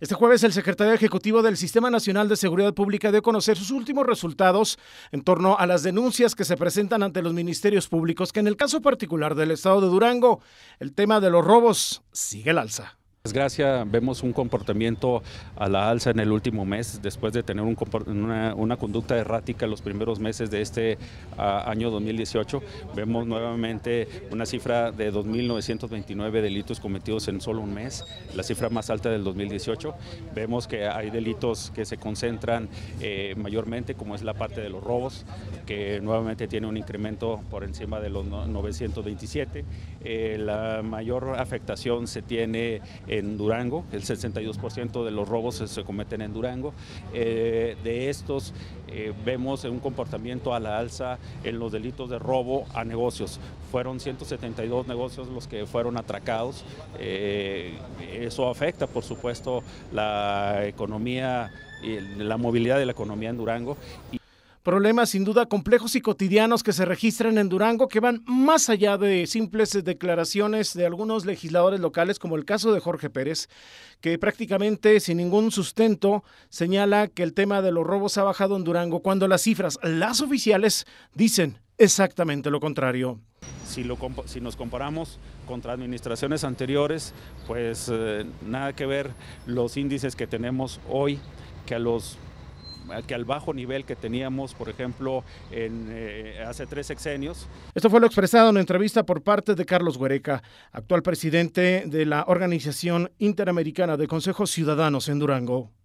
Este jueves el secretario ejecutivo del Sistema Nacional de Seguridad Pública dio a conocer sus últimos resultados en torno a las denuncias que se presentan ante los ministerios públicos, que en el caso particular del estado de Durango, el tema de los robos sigue el alza desgracia pues vemos un comportamiento a la alza en el último mes, después de tener una, conducta errática los primeros meses de este ah, año 2018. Vemos nuevamente una cifra de 2.929 delitos cometidos en solo un mes, la cifra más alta del 2018. Vemos que hay delitos que se concentran eh, mayormente, como es la parte de los robos, que nuevamente tiene un incremento por encima de los 927. Eh, la mayor afectación se tiene en Durango, el 62% de los robos se, cometen en Durango. Eh, de estos eh, vemos un comportamiento a la alza en los delitos de robo a negocios. Fueron 172 negocios los que fueron atracados. Eh, eso afecta, por supuesto, la economía la movilidad de la economía en Durango problemas sin duda complejos y cotidianos que se registran en Durango que van más allá de simples declaraciones de algunos legisladores locales, como el caso de Jorge Pérez, que prácticamente sin ningún sustento señala que el tema de los robos ha bajado en Durango, cuando las cifras, las oficiales, dicen exactamente lo contrario. Si, nos comparamos contra administraciones anteriores, pues eh, nada que ver los índices que tenemos hoy, que a los que al bajo nivel que teníamos, por ejemplo, en, eh, hace tres sexenios. Esto fue lo expresado en una entrevista por parte de Carlos Huereca, actual presidente de la Organización Interamericana de Consejos Ciudadanos en Durango.